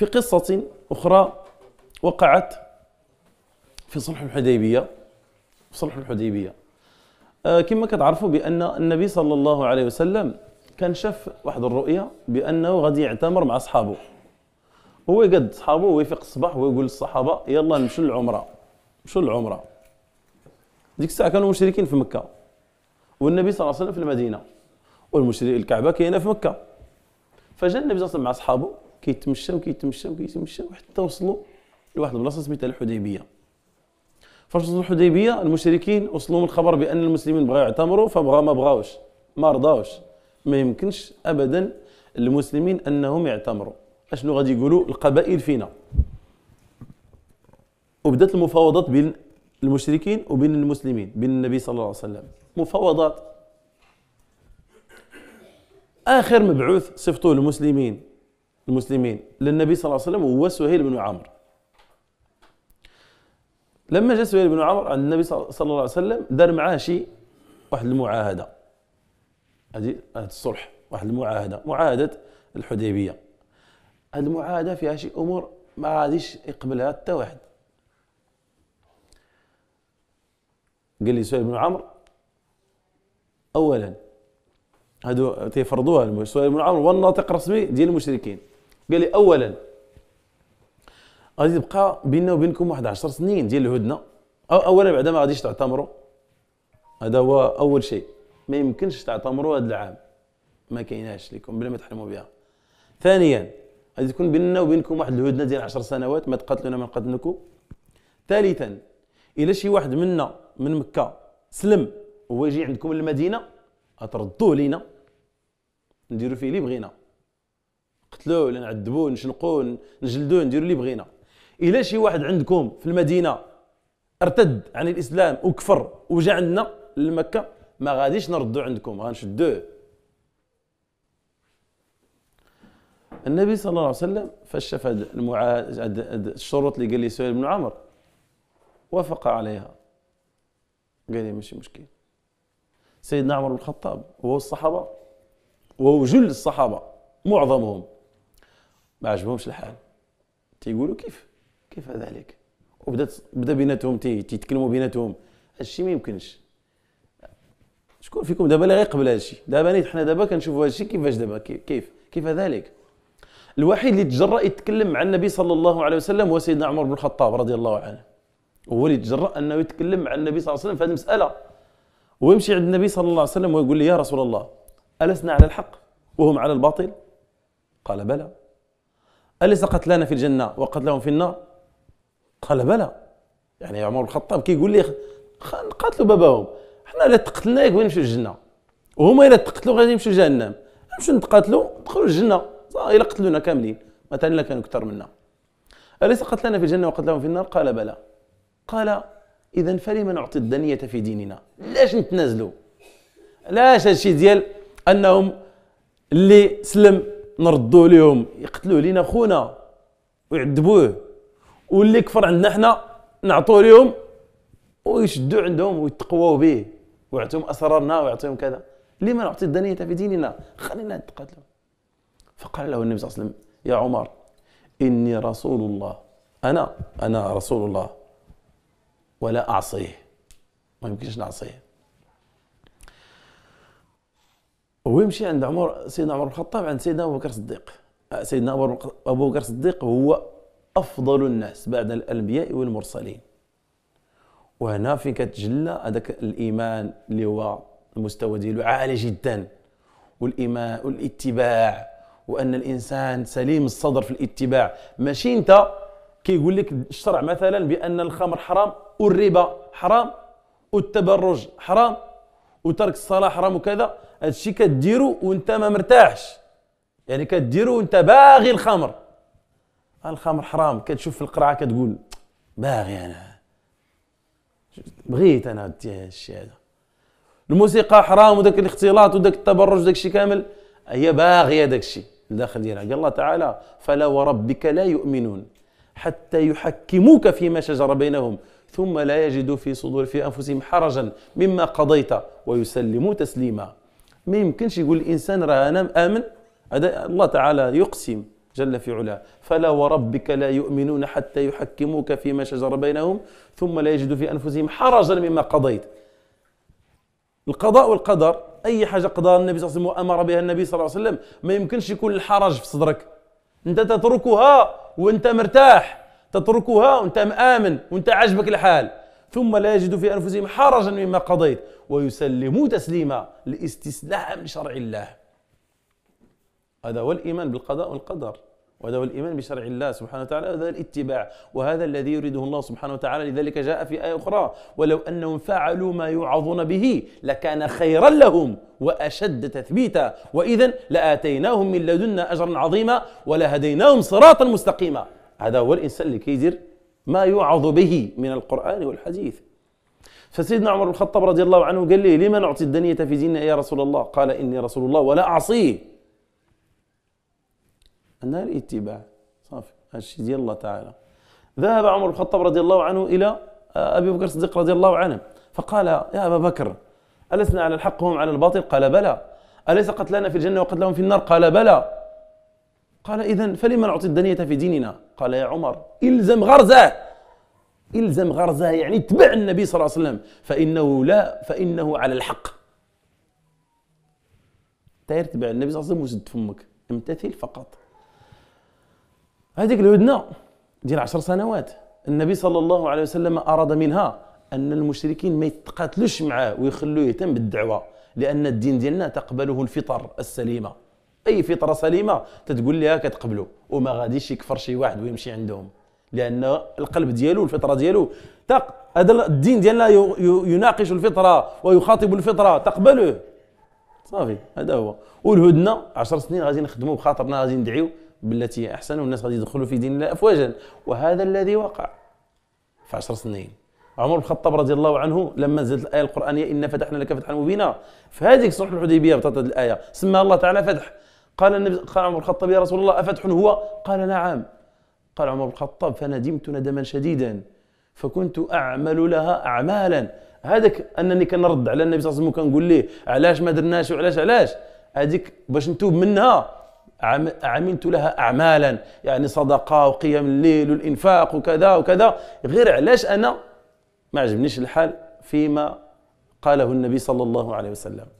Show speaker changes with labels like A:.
A: في قصة أخرى وقعت في صلح الحديبية في صلح الحديبية آه، كما كتعرفوا بأن النبي صلى الله عليه وسلم كان شاف واحد الرؤية بأنه غادي يعتمر مع أصحابه هو يقد صحابه ويفيق الصباح ويقول للصحابة يلا نمشوا للعمرة مشوا للعمرة ديك الساعة كانوا مشركين في مكة والنبي صلى الله عليه وسلم في المدينة والمشرك الكعبة كاينة في مكة فجاء النبي صلى الله عليه وسلم مع أصحابه كيتمشاو كيتمشاو كيتمشاو حتى وصلوا لواحد البلاصه سميتها الحديبيه فاش وصلوا الحديبيه المشركين وصلوا من الخبر بان المسلمين بغاو يعتمروا فبغا ما بغاوش ما رضاوش ما يمكنش ابدا المسلمين انهم يعتمروا اشنو غادي يقولوا القبائل فينا وبدات المفاوضات بين المشركين وبين المسلمين بين النبي صلى الله عليه وسلم مفاوضات اخر مبعوث صفته المسلمين المسلمين للنبي صلى الله عليه وسلم هو سهيل بن عمرو لما جاء سهيل بن عمرو عند النبي صلى الله عليه وسلم دار معاه شي واحد المعاهده هذه الصلح واحد المعاهده معاهده الحديبيه هذه المعاهده فيها شي امور ما غاديش يقبلها حتى واحد قال لي سهيل بن عمرو اولا هادو تيفرضوها سهيل بن عمرو هو الناطق الرسمي ديال المشركين قال لي اولا غادي تبقى بيننا وبينكم واحد 10 سنين ديال الهدنه أو اولا بعدا ما غاديش تعتمروا هذا هو اول شيء ما يمكنش تعتمروا هذا العام ما كايناش لكم بلا ما تحلموا بها ثانيا غادي تكون بيننا وبينكم واحد الهدنه ديال 10 سنوات ما تقاتلونا ما نقاتلكم ثالثا الا شي واحد منا من مكه سلم هو يجي عندكم المدينه غتردوه لينا نديرو فيه اللي بغينا نقتلوه ولا نعذبوه نشنقوه نجلدوه نديروا اللي بغينا الا شي واحد عندكم في المدينه ارتد عن الاسلام وكفر وجا عندنا لمكه ما غاديش نردو عندكم غنشدوه النبي صلى الله عليه وسلم فاش شاف الشروط اللي قال لي سهيل بن عمر وافق عليها قال لي ماشي مشكل سيدنا عمر بن الخطاب وهو الصحابه وهو جل الصحابه معظمهم ما عجبهمش الحال تيقولوا كيف كيف هذا عليك وبدات بدا بيناتهم تيتكلموا بيناتهم هادشي ما يمكنش شكون فيكم دابا اللي غيقبل هادشي دابا نيت حنا دابا كنشوفوا هادشي كيفاش دابا كيف كيف ذلك الوحيد اللي تجرأ يتكلم مع النبي صلى الله عليه وسلم هو سيدنا عمر بن الخطاب رضي الله عنه هو اللي تجرأ انه يتكلم مع النبي صلى الله عليه وسلم في هذه المساله ويمشي عند النبي صلى الله عليه وسلم ويقول لي يا رسول الله ألسنا على الحق وهم على الباطل قال بلى أليس قتلانا في الجنة وقتلهم في النار قال بلى يعني عمر الخطاب كيقول لي نقاتلوا باباهم حنا الا تقتلنا يقولوا نمشيو للجنه وهما الا تقتلوا غادي يمشيو لجهنم نمشيو نتقاتلوا ندخلوا للجنه الا قتلونا كاملين مثلا الا كانوا اكثر منا اليس قتلانا في الجنه وقتلهم في النار قال بلى قال اذا فلما نعطي الدنيه في ديننا لاش نتنازلوا لاش هادشي ديال انهم اللي سلم نردوا لهم يقتلوه لينا خونا ويعذبوه واللي كفر عندنا حنا نعطوه لهم ويشدوا عندهم ويتقواو به ويعطيهم اسرارنا ويعطيهم كذا لما نعطي الدنيه في ديننا خلينا نتقاتلوا فقال له النبي صلى الله عليه وسلم يا عمر اني رسول الله انا انا رسول الله ولا اعصيه ما يمكنش نعصيه هو يمشي عند عمر سيدنا عمر بن الخطاب عند سيدنا ابو بكر الصديق سيدنا ابو بكر الصديق هو افضل الناس بعد الانبياء والمرسلين وهنا فين كتجلى هذاك الايمان اللي هو المستوى ديالو عالي جدا والايمان والاتباع وان الانسان سليم الصدر في الاتباع ماشي انت كيقول لك الشرع مثلا بان الخمر حرام والربا حرام والتبرج حرام وترك الصلاه حرام وكذا هادشي كديرو وانت ما مرتاحش يعني كديرو وانت باغي الخمر الخمر حرام كتشوف في القرعه كتقول باغي انا بغيت انا هادشي هذا الموسيقى حرام وداك الاختلاط وداك التبرج داك الشيء كامل هي باغيه داك الشيء الداخل ديالها قال الله تعالى فلا وربك لا يؤمنون حتى يحكموك فيما شجر بينهم ثم لا يجدوا في صدور في انفسهم حرجا مما قضيت ويسلموا تسليما ما يمكنش يقول الانسان راه انا امن هذا الله تعالى يقسم جل في علاه فلا وربك لا يؤمنون حتى يحكموك فيما شجر بينهم ثم لا يجدوا في انفسهم حرجا مما قضيت القضاء والقدر اي حاجه قضى النبي صلى الله عليه وسلم وامر بها النبي صلى الله عليه وسلم ما يمكنش يكون الحرج في صدرك انت تتركها وانت مرتاح تتركها وانت مآمن وانت عجبك الحال ثم لا يجدوا في انفسهم حرجا مما قضيت ويسلموا تسليما لاستسلام شرع الله هذا هو الإيمان بالقضاء والقدر وهذا هو الإيمان بشرع الله سبحانه وتعالى هذا الاتباع وهذا الذي يريده الله سبحانه وتعالى لذلك جاء في آية أخرى ولو أنهم فعلوا ما يوعظون به لكان خيرا لهم وأشد تثبيتا وإذا لآتيناهم من لدنا أجرا عظيما ولهديناهم صراطا مستقيما هذا هو الإنسان اللي كيدير ما يوعظ به من القرآن والحديث فسيدنا عمر بن الخطاب رضي الله عنه قال لي لما نعطي الدنية في زينة يا رسول الله قال إني رسول الله ولا أعصيه أنها الاتباع صافي هالشيء ديال الله تعالى ذهب عمر بن الخطاب رضي الله عنه إلى أبي بكر الصديق رضي الله عنه فقال يا أبا بكر ألسنا على الحق وهم على الباطل قال بلى أليس قتلنا في الجنة وقتلهم في النار قال بلى قال إذا فلما نعطي الدنية في ديننا قال يا عمر إلزم غرزه الزم غرزها يعني اتبع النبي صلى الله عليه وسلم فانه لا فانه على الحق تاير تبع النبي صلى الله عليه وسلم وسد فمك امتثل فقط هذيك الهدنه ديال عشر سنوات النبي صلى الله عليه وسلم اراد منها ان المشركين ما يتقاتلوش معاه ويخلوه يهتم بالدعوه لان الدين ديالنا تقبله الفطر السليمه اي فطره سليمه تتقول لها كتقبله وما غاديش يكفر شي واحد ويمشي عندهم لان القلب ديالو الفطره ديالو تق هذا الدين ديالنا يناقش الفطره ويخاطب الفطره تقبله صافي هذا هو والهدنه 10 سنين غادي نخدموا بخاطرنا غادي ندعيو بالتي هي احسن والناس غادي يدخلوا في دين الله افواجا وهذا الذي وقع في 10 سنين عمر بن الخطاب رضي الله عنه لما نزلت الايه القرانيه انا فتحنا لك فتحا مبينا في هذيك صلح الحديبيه بطلت الايه سماها الله تعالى فتح قال النبي قال عمر بن الخطاب يا رسول الله افتح هو قال نعم قال عمر بن الخطاب فندمت ندما شديدا فكنت اعمل لها اعمالا هذاك انني كنرد على النبي صلى الله عليه وسلم وكنقول ليه علاش ما درناش وعلاش علاش هذيك باش نتوب منها عملت لها اعمالا يعني صدقه وقيام الليل والانفاق وكذا وكذا غير علاش انا ما عجبنيش الحال فيما قاله النبي صلى الله عليه وسلم